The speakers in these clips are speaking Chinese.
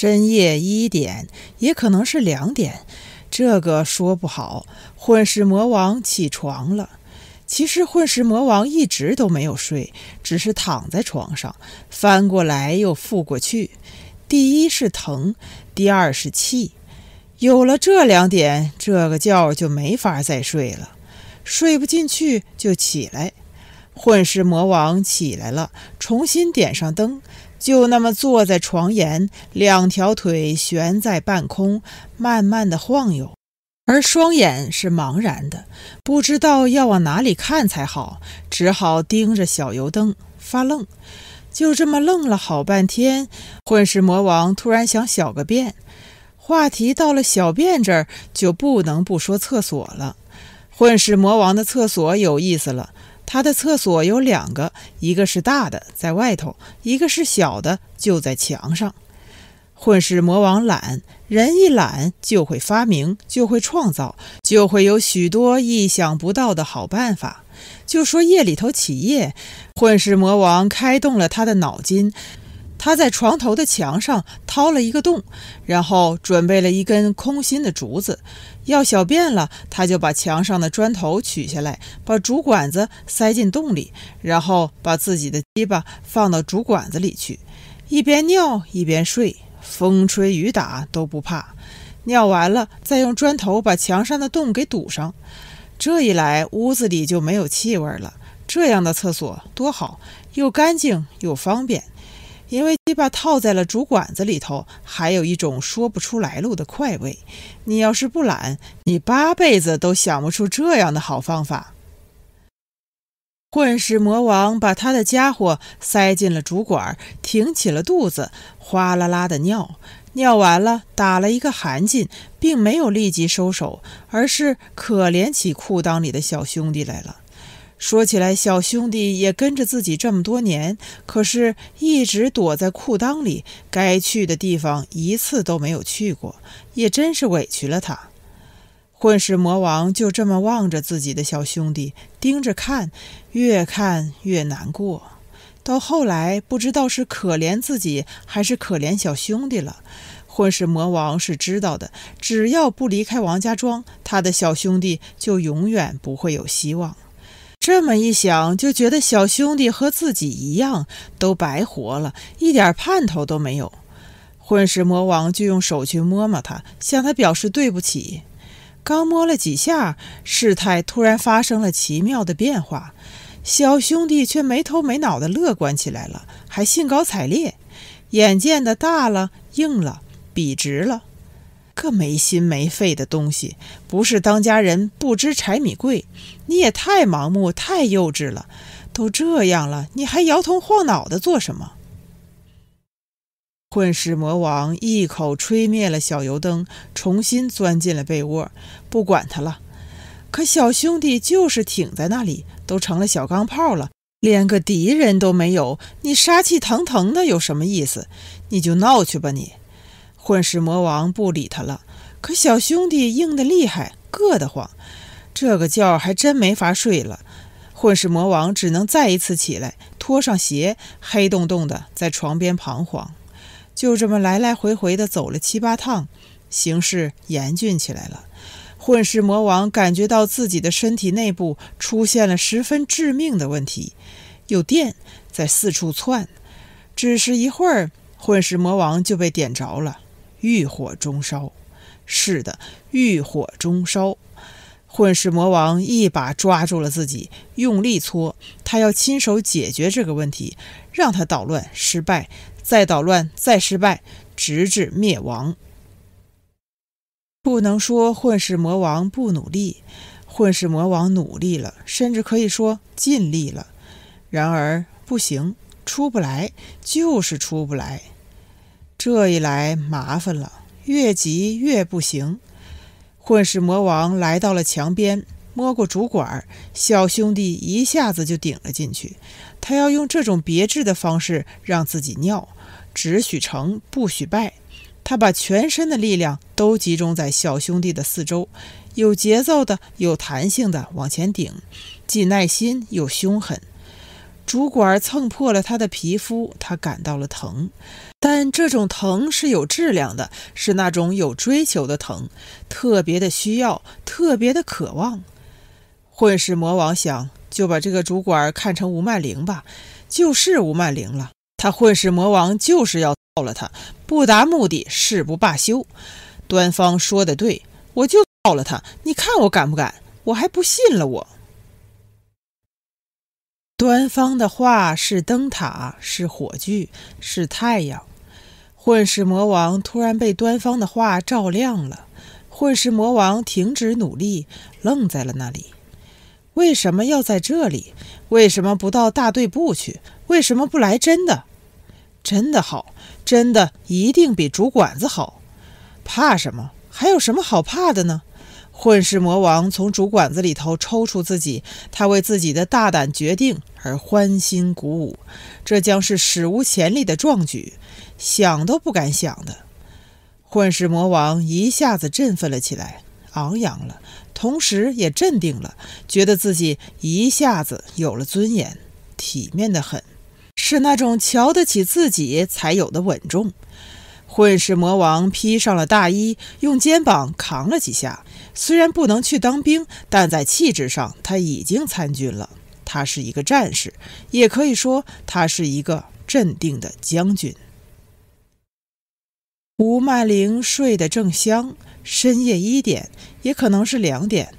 深夜一点，也可能是两点，这个说不好。混世魔王起床了。其实混世魔王一直都没有睡，只是躺在床上，翻过来又覆过去。第一是疼，第二是气。有了这两点，这个觉就没法再睡了。睡不进去就起来。混世魔王起来了，重新点上灯。就那么坐在床沿，两条腿悬在半空，慢慢的晃悠，而双眼是茫然的，不知道要往哪里看才好，只好盯着小油灯发愣。就这么愣了好半天，混世魔王突然想小个便。话题到了小便这儿，就不能不说厕所了。混世魔王的厕所有意思了。他的厕所有两个，一个是大的，在外头；一个是小的，就在墙上。混世魔王懒，人一懒就会发明，就会创造，就会有许多意想不到的好办法。就说夜里头起夜，混世魔王开动了他的脑筋。他在床头的墙上掏了一个洞，然后准备了一根空心的竹子。要小便了，他就把墙上的砖头取下来，把竹管子塞进洞里，然后把自己的鸡巴放到竹管子里去，一边尿一边睡，风吹雨打都不怕。尿完了，再用砖头把墙上的洞给堵上。这一来，屋子里就没有气味了。这样的厕所多好，又干净又方便。因为鸡巴套在了竹管子里头，还有一种说不出来路的快慰。你要是不懒，你八辈子都想不出这样的好方法。混世魔王把他的家伙塞进了竹管，挺起了肚子，哗啦啦的尿。尿完了，打了一个寒噤，并没有立即收手，而是可怜起裤裆里的小兄弟来了。说起来，小兄弟也跟着自己这么多年，可是一直躲在裤裆里，该去的地方一次都没有去过，也真是委屈了他。混世魔王就这么望着自己的小兄弟，盯着看，越看越难过。到后来，不知道是可怜自己，还是可怜小兄弟了。混世魔王是知道的，只要不离开王家庄，他的小兄弟就永远不会有希望。这么一想，就觉得小兄弟和自己一样，都白活了，一点盼头都没有。混世魔王就用手去摸摸他，向他表示对不起。刚摸了几下，事态突然发生了奇妙的变化，小兄弟却没头没脑的乐观起来了，还兴高采烈。眼见的大了，硬了，笔直了。个没心没肺的东西，不是当家人不知柴米贵，你也太盲目太幼稚了。都这样了，你还摇头晃脑的做什么？混世魔王一口吹灭了小油灯，重新钻进了被窝，不管他了。可小兄弟就是挺在那里，都成了小钢炮了，连个敌人都没有，你杀气腾腾的有什么意思？你就闹去吧，你。混世魔王不理他了，可小兄弟硬得厉害，硌得慌，这个觉还真没法睡了。混世魔王只能再一次起来，脱上鞋，黑洞洞的在床边彷徨，就这么来来回回的走了七八趟，形势严峻起来了。混世魔王感觉到自己的身体内部出现了十分致命的问题，有电在四处窜，只是一会儿，混世魔王就被点着了。欲火中烧，是的，欲火中烧。混世魔王一把抓住了自己，用力搓，他要亲手解决这个问题，让他捣乱失败，再捣乱再失败，直至灭亡。不能说混世魔王不努力，混世魔王努力了，甚至可以说尽力了。然而不行，出不来，就是出不来。这一来麻烦了，越急越不行。混世魔王来到了墙边，摸过竹管小兄弟一下子就顶了进去。他要用这种别致的方式让自己尿，只许成不许败。他把全身的力量都集中在小兄弟的四周，有节奏的、有弹性的往前顶，既耐心又凶狠。竹管蹭破了他的皮肤，他感到了疼，但这种疼是有质量的，是那种有追求的疼，特别的需要，特别的渴望。混世魔王想就把这个竹管看成吴曼玲吧，就是吴曼玲了。他混世魔王就是要到了他，不达目的誓不罢休。端方说的对，我就到了他，你看我敢不敢？我还不信了我。端方的话是灯塔，是火炬，是太阳。混世魔王突然被端方的话照亮了，混世魔王停止努力，愣在了那里。为什么要在这里？为什么不到大队部去？为什么不来真的？真的好，真的一定比竹管子好。怕什么？还有什么好怕的呢？混世魔王从主管子里头抽出自己，他为自己的大胆决定而欢欣鼓舞。这将是史无前例的壮举，想都不敢想的。混世魔王一下子振奋了起来，昂扬了，同时也镇定了，觉得自己一下子有了尊严，体面得很，是那种瞧得起自己才有的稳重。混世魔王披上了大衣，用肩膀扛了几下。虽然不能去当兵，但在气质上他已经参军了。他是一个战士，也可以说他是一个镇定的将军。吴曼玲睡得正香，深夜一点，也可能是两点，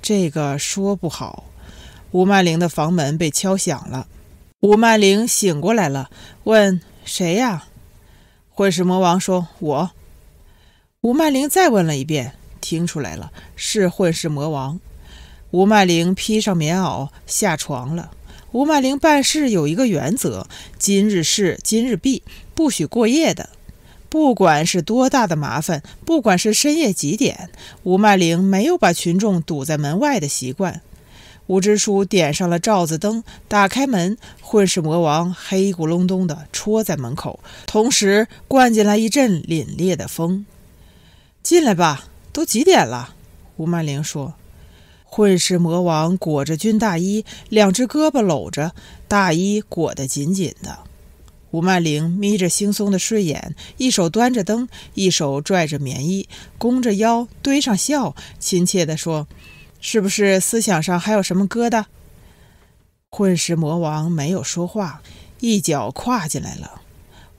这个说不好。吴曼玲的房门被敲响了，吴曼玲醒过来了，问：“谁呀？”混世魔王说：“我。”吴曼玲再问了一遍。听出来了，是混世魔王。吴曼玲披上棉袄下床了。吴曼玲办事有一个原则：今日事今日毕，不许过夜的。不管是多大的麻烦，不管是深夜几点，吴曼玲没有把群众堵在门外的习惯。吴支书点上了罩子灯，打开门，混世魔王黑咕隆咚的戳在门口，同时灌进来一阵凛冽的风。进来吧。都几点了？吴曼玲说：“混世魔王裹着军大衣，两只胳膊搂着，大衣裹得紧紧的。”吴曼玲眯着惺忪的睡眼，一手端着灯，一手拽着棉衣，弓着腰，堆上笑，亲切的说：“是不是思想上还有什么疙瘩？”混世魔王没有说话，一脚跨进来了。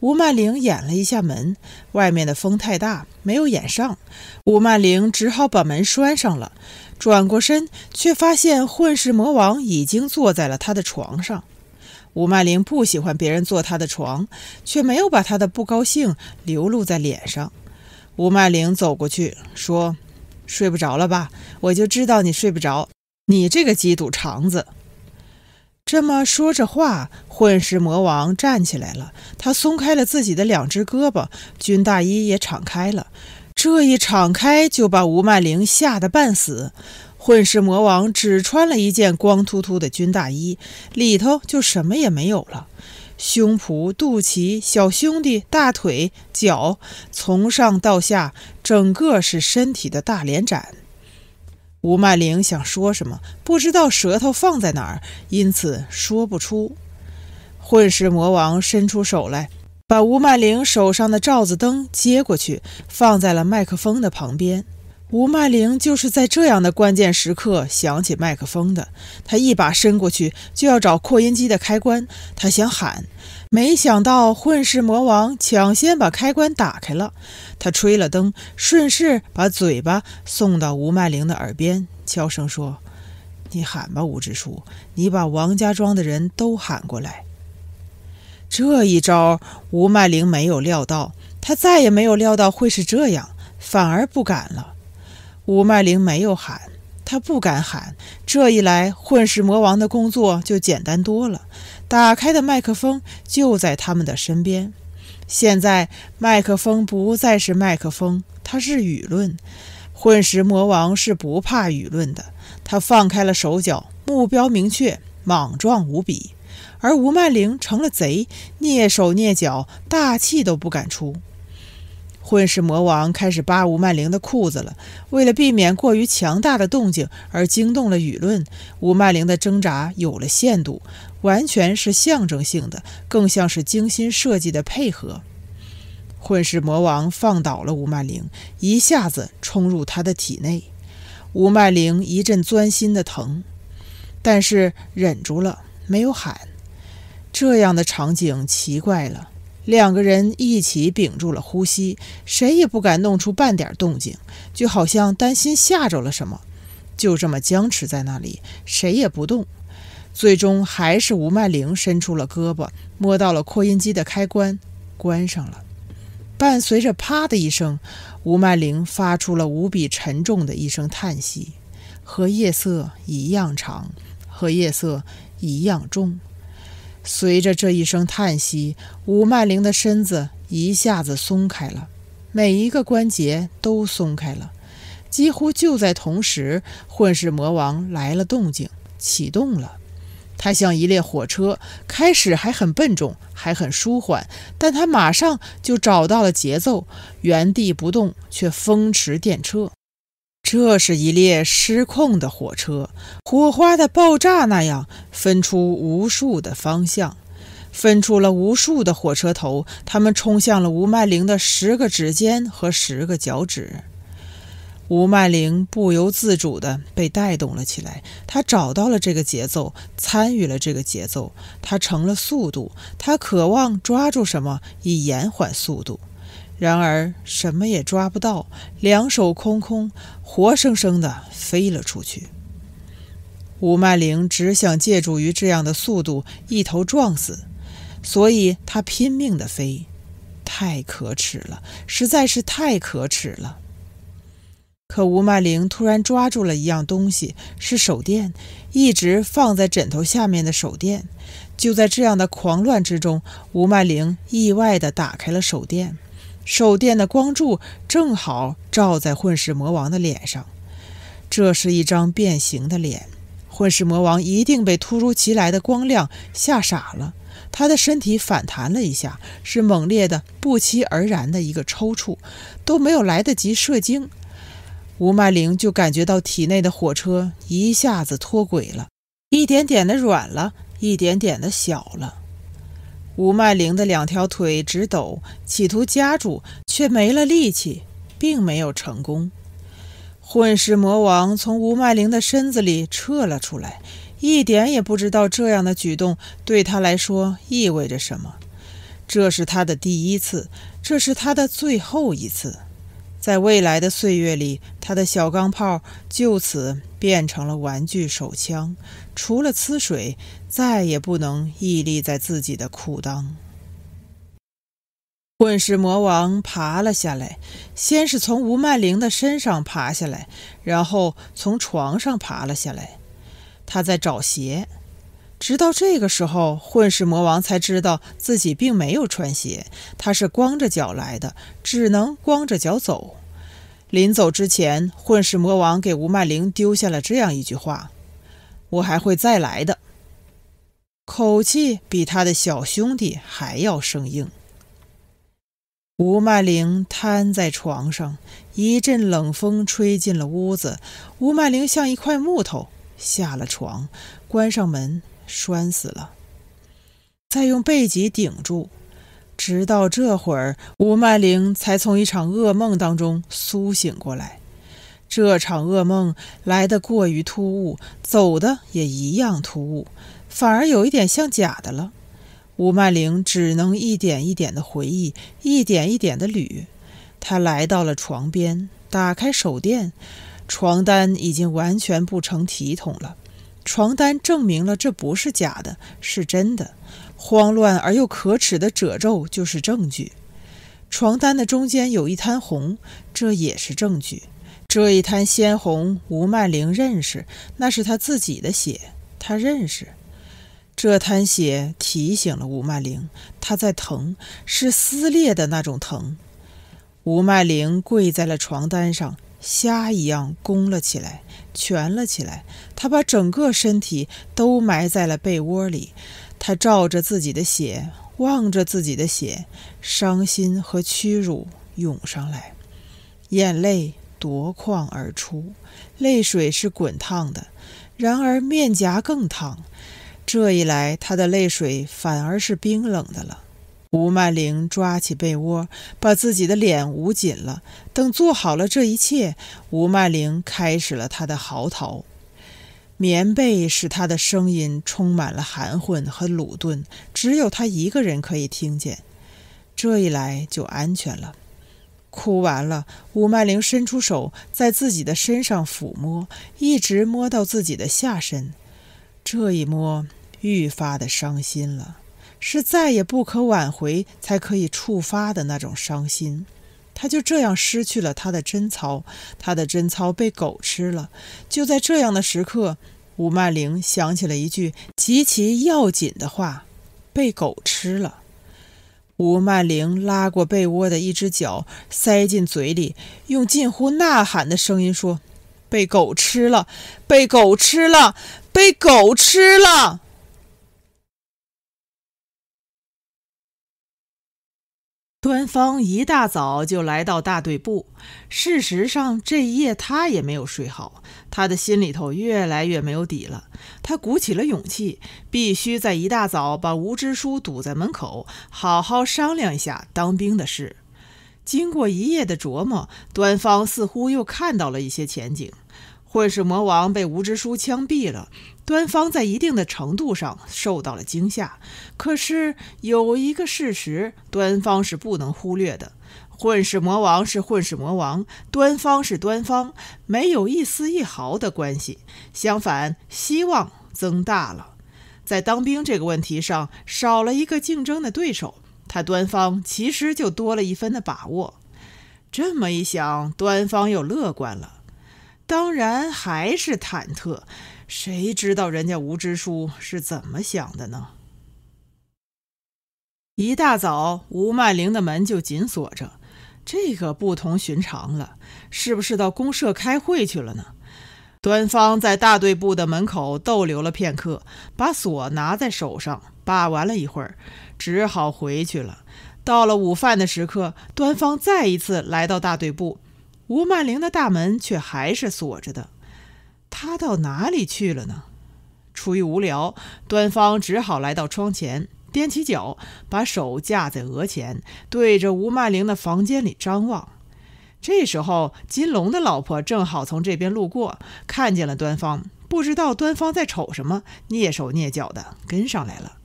吴曼玲掩了一下门，外面的风太大，没有掩上。吴曼玲只好把门拴上了。转过身，却发现混世魔王已经坐在了他的床上。吴曼玲不喜欢别人坐她的床，却没有把她的不高兴流露在脸上。吴曼玲走过去说：“睡不着了吧？我就知道你睡不着，你这个鸡肚肠子。”这么说着话，混世魔王站起来了。他松开了自己的两只胳膊，军大衣也敞开了。这一敞开，就把吴曼玲吓得半死。混世魔王只穿了一件光秃秃的军大衣，里头就什么也没有了。胸脯、肚脐、小兄弟、大腿、脚，从上到下，整个是身体的大连展。吴曼玲想说什么，不知道舌头放在哪儿，因此说不出。混世魔王伸出手来，把吴曼玲手上的罩子灯接过去，放在了麦克风的旁边。吴曼玲就是在这样的关键时刻想起麦克风的，她一把伸过去，就要找扩音机的开关，她想喊。没想到混世魔王抢先把开关打开了，他吹了灯，顺势把嘴巴送到吴曼玲的耳边，悄声说：“你喊吧，吴支书，你把王家庄的人都喊过来。”这一招吴曼玲没有料到，他再也没有料到会是这样，反而不敢了。吴曼玲没有喊，他不敢喊。这一来，混世魔王的工作就简单多了。打开的麦克风就在他们的身边。现在麦克风不再是麦克风，它是舆论。混世魔王是不怕舆论的，他放开了手脚，目标明确，莽撞无比。而吴曼玲成了贼，蹑手蹑脚，大气都不敢出。混世魔王开始扒吴曼玲的裤子了。为了避免过于强大的动静而惊动了舆论，吴曼玲的挣扎有了限度，完全是象征性的，更像是精心设计的配合。混世魔王放倒了吴曼玲，一下子冲入她的体内，吴曼玲一阵钻心的疼，但是忍住了，没有喊。这样的场景奇怪了。两个人一起屏住了呼吸，谁也不敢弄出半点动静，就好像担心吓着了什么。就这么僵持在那里，谁也不动。最终，还是吴曼玲伸出了胳膊，摸到了扩音机的开关，关上了。伴随着“啪”的一声，吴曼玲发出了无比沉重的一声叹息，和夜色一样长，和夜色一样重。随着这一声叹息，吴曼玲的身子一下子松开了，每一个关节都松开了。几乎就在同时，混世魔王来了动静，启动了。他像一列火车，开始还很笨重，还很舒缓，但他马上就找到了节奏，原地不动却风驰电掣。这是一列失控的火车，火花的爆炸那样分出无数的方向，分出了无数的火车头，他们冲向了吴曼玲的十个指尖和十个脚趾。吴曼玲不由自主地被带动了起来，她找到了这个节奏，参与了这个节奏，她成了速度，她渴望抓住什么以延缓速度。然而什么也抓不到，两手空空，活生生的飞了出去。吴曼玲只想借助于这样的速度一头撞死，所以她拼命的飞。太可耻了，实在是太可耻了。可吴曼玲突然抓住了一样东西，是手电，一直放在枕头下面的手电。就在这样的狂乱之中，吴曼玲意外的打开了手电。手电的光柱正好照在混世魔王的脸上，这是一张变形的脸。混世魔王一定被突如其来的光亮吓傻了，他的身体反弹了一下，是猛烈的、不期而然的一个抽搐，都没有来得及射精，吴曼玲就感觉到体内的火车一下子脱轨了，一点点的软了，一点点的小了。吴曼玲的两条腿直抖，企图夹住，却没了力气，并没有成功。混世魔王从吴曼玲的身子里撤了出来，一点也不知道这样的举动对他来说意味着什么。这是他的第一次，这是他的最后一次。在未来的岁月里，他的小钢炮就此变成了玩具手枪，除了呲水，再也不能屹立在自己的裤裆。混世魔王爬了下来，先是从吴曼玲的身上爬下来，然后从床上爬了下来。他在找鞋。直到这个时候，混世魔王才知道自己并没有穿鞋，他是光着脚来的，只能光着脚走。临走之前，混世魔王给吴曼玲丢下了这样一句话：“我还会再来的。”口气比他的小兄弟还要生硬。吴曼玲瘫在床上，一阵冷风吹进了屋子，吴曼玲像一块木头，下了床，关上门。拴死了，再用背脊顶住，直到这会儿，吴曼玲才从一场噩梦当中苏醒过来。这场噩梦来得过于突兀，走的也一样突兀，反而有一点像假的了。吴曼玲只能一点一点的回忆，一点一点的捋。她来到了床边，打开手电，床单已经完全不成体统了。床单证明了这不是假的，是真的。慌乱而又可耻的褶皱就是证据。床单的中间有一滩红，这也是证据。这一滩鲜红，吴曼玲认识，那是她自己的血，她认识。这滩血提醒了吴曼玲，她在疼，是撕裂的那种疼。吴曼玲跪在了床单上。虾一样弓了起来，蜷了起来。他把整个身体都埋在了被窝里。他照着自己的血，望着自己的血，伤心和屈辱涌上来，眼泪夺眶而出。泪水是滚烫的，然而面颊更烫。这一来，他的泪水反而是冰冷的了。吴曼玲抓起被窝，把自己的脸捂紧了。等做好了这一切，吴曼玲开始了她的嚎啕。棉被使她的声音充满了含混和鲁钝，只有她一个人可以听见。这一来就安全了。哭完了，吴曼玲伸出手，在自己的身上抚摸，一直摸到自己的下身。这一摸，愈发的伤心了。是再也不可挽回才可以触发的那种伤心，他就这样失去了他的贞操，他的贞操被狗吃了。就在这样的时刻，吴曼玲想起了一句极其要紧的话：“被狗吃了。”吴曼玲拉过被窝的一只脚，塞进嘴里，用近乎呐喊的声音说：“被狗吃了！被狗吃了！被狗吃了！”端方一大早就来到大队部。事实上，这一夜他也没有睡好，他的心里头越来越没有底了。他鼓起了勇气，必须在一大早把吴支书堵在门口，好好商量一下当兵的事。经过一夜的琢磨，端方似乎又看到了一些前景。混世魔王被吴支书枪毙了。端方在一定的程度上受到了惊吓，可是有一个事实，端方是不能忽略的。混世魔王是混世魔王，端方是端方，没有一丝一毫的关系。相反，希望增大了。在当兵这个问题上，少了一个竞争的对手，他端方其实就多了一分的把握。这么一想，端方又乐观了，当然还是忐忑。谁知道人家吴支书是怎么想的呢？一大早，吴曼玲的门就紧锁着，这个不同寻常了，是不是到公社开会去了呢？端方在大队部的门口逗留了片刻，把锁拿在手上把玩了一会儿，只好回去了。到了午饭的时刻，端方再一次来到大队部，吴曼玲的大门却还是锁着的。他到哪里去了呢？出于无聊，端方只好来到窗前，踮起脚，把手架在额前，对着吴曼玲的房间里张望。这时候，金龙的老婆正好从这边路过，看见了端方，不知道端方在瞅什么，蹑手蹑脚地跟上来了。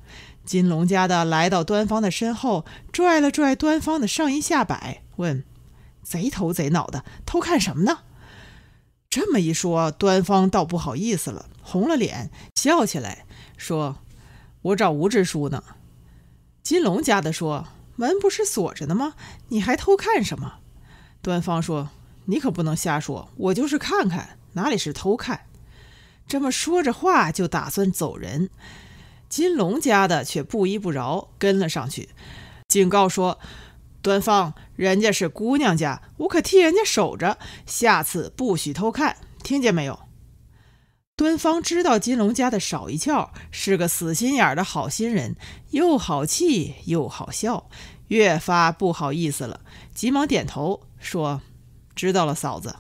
金龙家的来到端方的身后，拽了拽端方的上衣下摆，问：“贼头贼脑的，偷看什么呢？”这么一说，端方倒不好意思了，红了脸，笑起来说：“我找吴支书呢。”金龙家的说：“门不是锁着呢吗？你还偷看什么？”端方说：“你可不能瞎说，我就是看看，哪里是偷看？”这么说着话，就打算走人。金龙家的却不依不饶，跟了上去，警告说。端方，人家是姑娘家，我可替人家守着，下次不许偷看，听见没有？端方知道金龙家的少一窍，是个死心眼的好心人，又好气又好笑，越发不好意思了，急忙点头说：“知道了，嫂子。”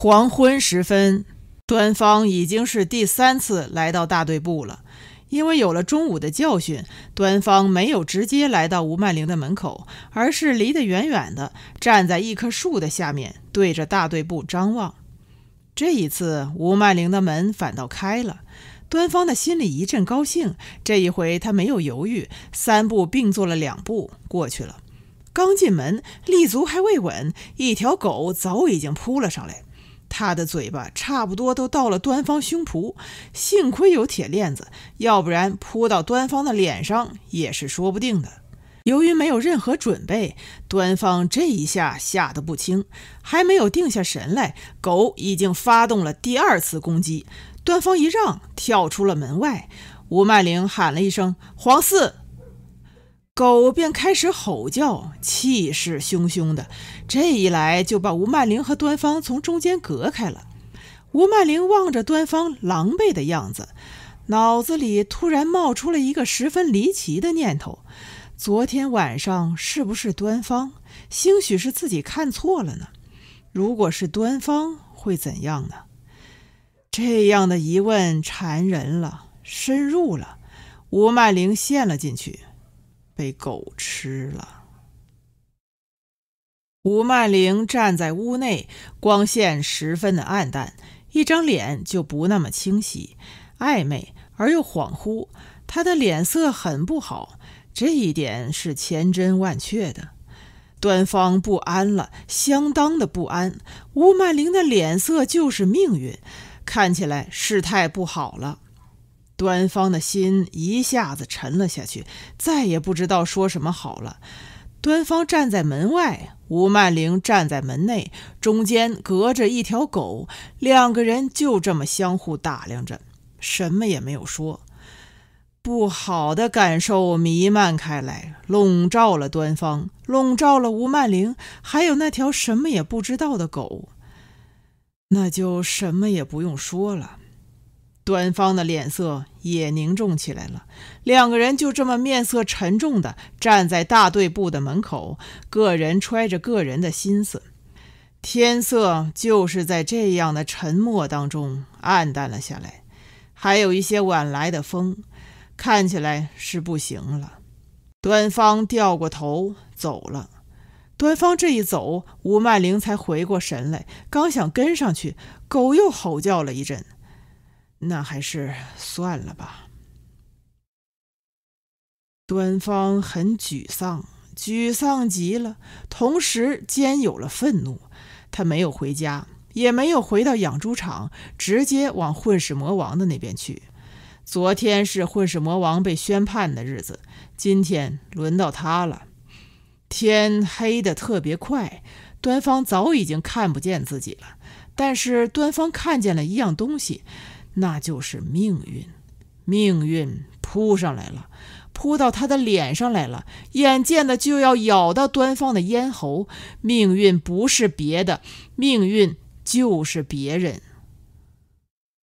黄昏时分，端方已经是第三次来到大队部了。因为有了中午的教训，端方没有直接来到吴曼玲的门口，而是离得远远的，站在一棵树的下面，对着大队部张望。这一次，吴曼玲的门反倒开了，端方的心里一阵高兴。这一回，他没有犹豫，三步并作了两步过去了。刚进门，立足还未稳，一条狗早已经扑了上来。他的嘴巴差不多都到了端方胸脯，幸亏有铁链子，要不然扑到端方的脸上也是说不定的。由于没有任何准备，端方这一下吓得不轻，还没有定下神来，狗已经发动了第二次攻击。端方一让，跳出了门外。吴曼玲喊了一声：“黄四。”狗便开始吼叫，气势汹汹的。这一来就把吴曼玲和端方从中间隔开了。吴曼玲望着端方狼狈的样子，脑子里突然冒出了一个十分离奇的念头：昨天晚上是不是端方？兴许是自己看错了呢？如果是端方，会怎样呢？这样的疑问缠人了，深入了，吴曼玲陷了进去。被狗吃了。吴曼玲站在屋内，光线十分的暗淡，一张脸就不那么清晰，暧昧而又恍惚。她的脸色很不好，这一点是千真万确的。端方不安了，相当的不安。吴曼玲的脸色就是命运，看起来事态不好了。端方的心一下子沉了下去，再也不知道说什么好了。端方站在门外，吴曼玲站在门内，中间隔着一条狗，两个人就这么相互打量着，什么也没有说。不好的感受弥漫开来，笼罩了端方，笼罩了吴曼玲，还有那条什么也不知道的狗。那就什么也不用说了。端方的脸色也凝重起来了，两个人就这么面色沉重的站在大队部的门口，各人揣着各人的心思。天色就是在这样的沉默当中暗淡了下来，还有一些晚来的风，看起来是不行了。端方掉过头走了，端方这一走，吴曼玲才回过神来，刚想跟上去，狗又吼叫了一阵。那还是算了吧。端方很沮丧，沮丧极了，同时兼有了愤怒。他没有回家，也没有回到养猪场，直接往混世魔王的那边去。昨天是混世魔王被宣判的日子，今天轮到他了。天黑的特别快，端方早已经看不见自己了。但是端方看见了一样东西。那就是命运，命运扑上来了，扑到他的脸上来了，眼见的就要咬到端方的咽喉。命运不是别的，命运就是别人，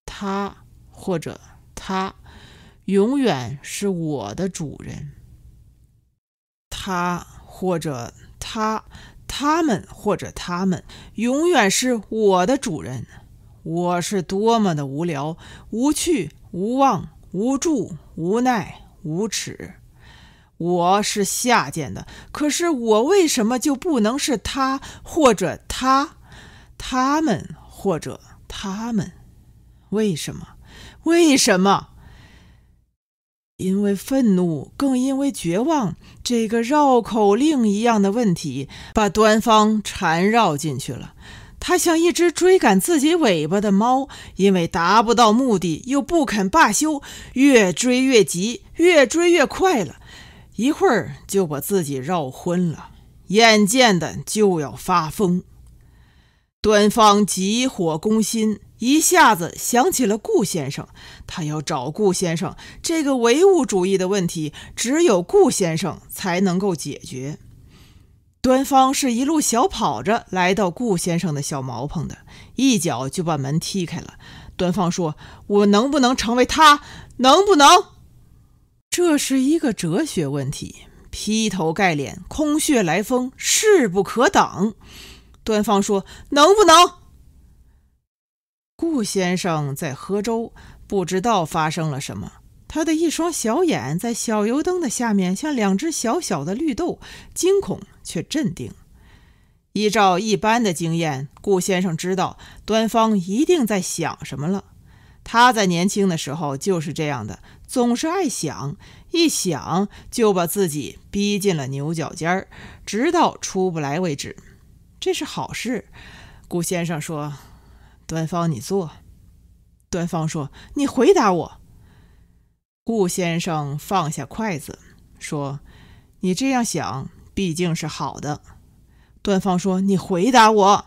他或者他，永远是我的主人。他或者他，他们或者他们，永远是我的主人。我是多么的无聊、无趣、无望、无助、无奈、无耻，我是下贱的。可是我为什么就不能是他或者他、他们或者他们？为什么？为什么？因为愤怒，更因为绝望。这个绕口令一样的问题把端方缠绕进去了。他像一只追赶自己尾巴的猫，因为达不到目的又不肯罢休，越追越急，越追越快了，一会儿就把自己绕昏了，眼见的就要发疯。端方急火攻心，一下子想起了顾先生，他要找顾先生。这个唯物主义的问题，只有顾先生才能够解决。端方是一路小跑着来到顾先生的小茅棚的，一脚就把门踢开了。端方说：“我能不能成为他？能不能？这是一个哲学问题，劈头盖脸，空穴来风，势不可挡。”端方说：“能不能？”顾先生在喝粥，不知道发生了什么。他的一双小眼在小油灯的下面，像两只小小的绿豆，惊恐却镇定。依照一般的经验，顾先生知道端方一定在想什么了。他在年轻的时候就是这样的，总是爱想，一想就把自己逼进了牛角尖儿，直到出不来为止。这是好事，顾先生说：“端方，你坐。”端方说：“你回答我。”顾先生放下筷子，说：“你这样想毕竟是好的。”段方说：“你回答我。”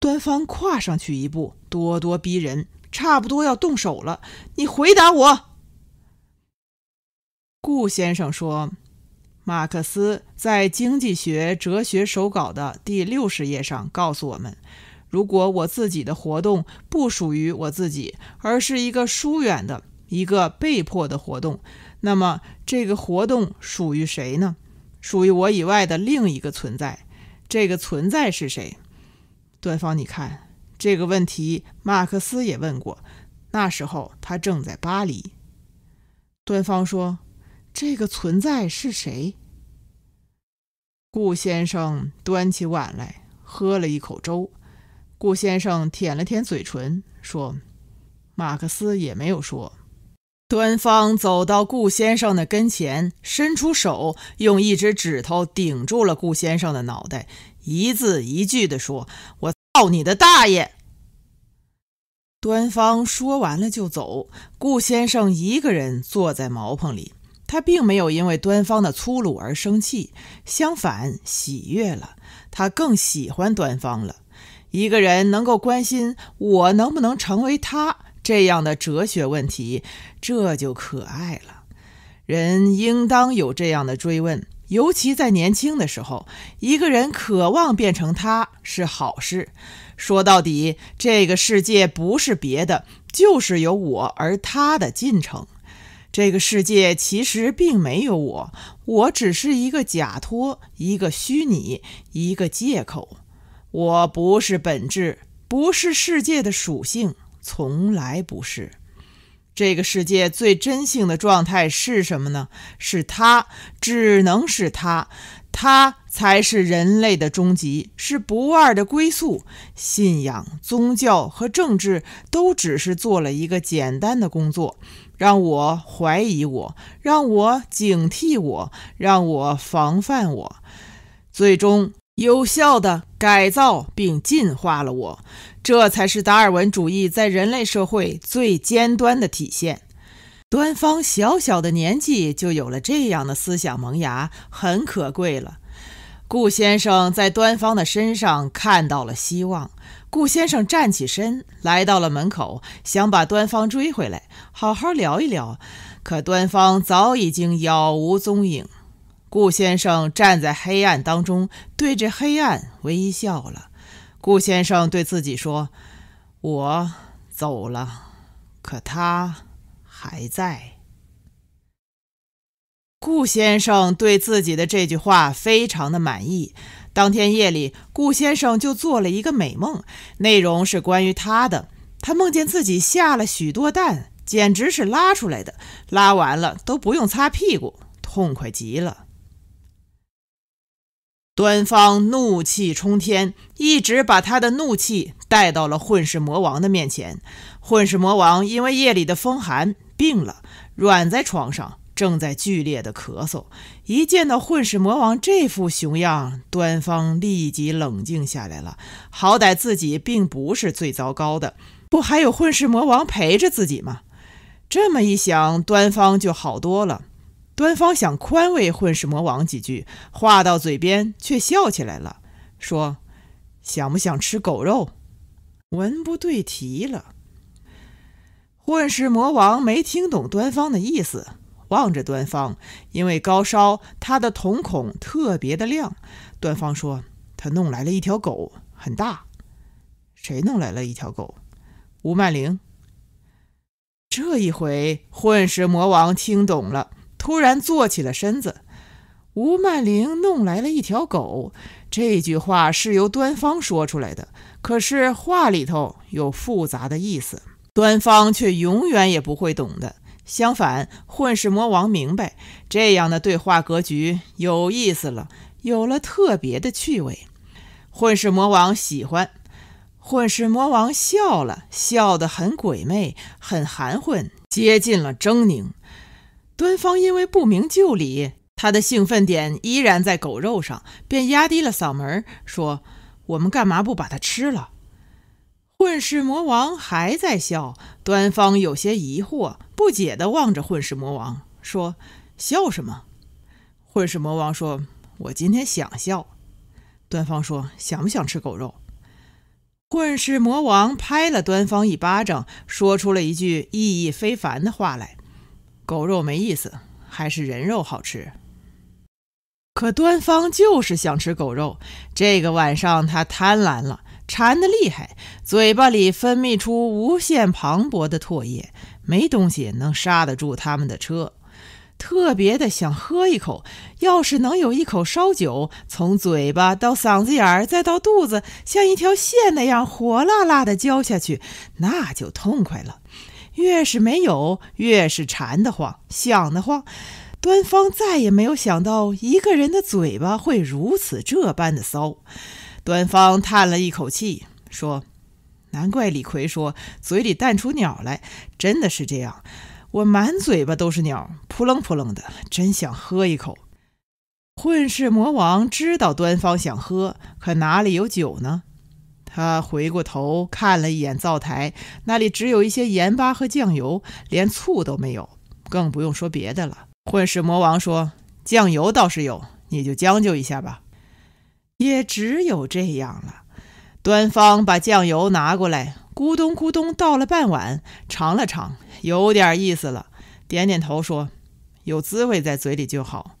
端方跨上去一步，咄咄逼人，差不多要动手了。“你回答我。”顾先生说：“马克思在《经济学哲学手稿》的第六十页上告诉我们，如果我自己的活动不属于我自己，而是一个疏远的。”一个被迫的活动，那么这个活动属于谁呢？属于我以外的另一个存在。这个存在是谁？段芳，你看这个问题，马克思也问过。那时候他正在巴黎。段芳说：“这个存在是谁？”顾先生端起碗来喝了一口粥。顾先生舔了舔嘴唇，说：“马克思也没有说。”端方走到顾先生的跟前，伸出手，用一只指头顶住了顾先生的脑袋，一字一句地说：“我操你的大爷！”端方说完了就走。顾先生一个人坐在茅棚里，他并没有因为端方的粗鲁而生气，相反，喜悦了。他更喜欢端方了。一个人能够关心我，能不能成为他？这样的哲学问题，这就可爱了。人应当有这样的追问，尤其在年轻的时候，一个人渴望变成他是好事。说到底，这个世界不是别的，就是由我而他的进程。这个世界其实并没有我，我只是一个假托，一个虚拟，一个借口。我不是本质，不是世界的属性。从来不是。这个世界最真性的状态是什么呢？是它，只能是它，它才是人类的终极，是不二的归宿。信仰、宗教和政治都只是做了一个简单的工作，让我怀疑我，让我警惕我，让我防范我，最终。有效地改造并进化了我，这才是达尔文主义在人类社会最尖端的体现。端方小小的年纪就有了这样的思想萌芽，很可贵了。顾先生在端方的身上看到了希望。顾先生站起身，来到了门口，想把端方追回来，好好聊一聊。可端方早已经杳无踪影。顾先生站在黑暗当中，对着黑暗微笑了。顾先生对自己说：“我走了，可他还在。”顾先生对自己的这句话非常的满意。当天夜里，顾先生就做了一个美梦，内容是关于他的。他梦见自己下了许多蛋，简直是拉出来的，拉完了都不用擦屁股，痛快极了。端方怒气冲天，一直把他的怒气带到了混世魔王的面前。混世魔王因为夜里的风寒病了，软在床上，正在剧烈的咳嗽。一见到混世魔王这副熊样，端方立即冷静下来了。好歹自己并不是最糟糕的，不还有混世魔王陪着自己吗？这么一想，端方就好多了。端方想宽慰混世魔王几句，话到嘴边却笑起来了，说：“想不想吃狗肉？”文不对题了。混世魔王没听懂端方的意思，望着端方，因为高烧，他的瞳孔特别的亮。端方说：“他弄来了一条狗，很大。”谁弄来了一条狗？吴曼玲。这一回，混世魔王听懂了。突然坐起了身子，吴曼玲弄来了一条狗。这句话是由端方说出来的，可是话里头有复杂的意思，端方却永远也不会懂的。相反，混世魔王明白，这样的对话格局有意思了，有了特别的趣味。混世魔王喜欢，混世魔王笑了笑，得很鬼魅，很含混，接近了狰狞。端方因为不明就里，他的兴奋点依然在狗肉上，便压低了嗓门说：“我们干嘛不把它吃了？”混世魔王还在笑。端方有些疑惑不解地望着混世魔王，说：“笑什么？”混世魔王说：“我今天想笑。”端方说：“想不想吃狗肉？”混世魔王拍了端方一巴掌，说出了一句意义非凡的话来。狗肉没意思，还是人肉好吃。可端方就是想吃狗肉。这个晚上他贪婪了，馋的厉害，嘴巴里分泌出无限磅礴的唾液，没东西能刹得住他们的车。特别的想喝一口，要是能有一口烧酒，从嘴巴到嗓子眼儿再到肚子，像一条线那样火辣辣的浇下去，那就痛快了。越是没有，越是馋得慌，想得慌。端方再也没有想到，一个人的嘴巴会如此这般的骚。端方叹了一口气，说：“难怪李逵说嘴里淡出鸟来，真的是这样。我满嘴巴都是鸟，扑棱扑棱的，真想喝一口。”混世魔王知道端方想喝，可哪里有酒呢？他回过头看了一眼灶台，那里只有一些盐巴和酱油，连醋都没有，更不用说别的了。混世魔王说：“酱油倒是有，你就将就一下吧。”也只有这样了。端方把酱油拿过来，咕咚咕咚倒了半碗，尝了尝，有点意思了，点点头说：“有滋味在嘴里就好。”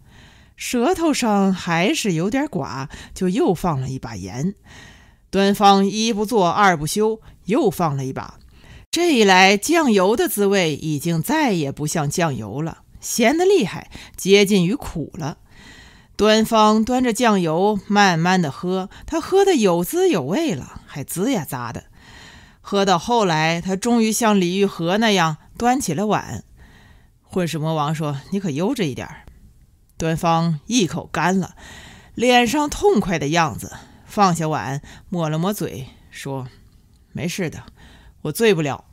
舌头上还是有点寡，就又放了一把盐。端方一不做二不休，又放了一把。这一来，酱油的滋味已经再也不像酱油了，咸得厉害，接近于苦了。端方端着酱油，慢慢的喝，他喝的有滋有味了，还滋呀滋的。喝到后来，他终于像李玉和那样端起了碗。混世魔王说：“你可悠着一点。”端方一口干了，脸上痛快的样子。放下碗，抹了抹嘴，说：“没事的，我醉不了。”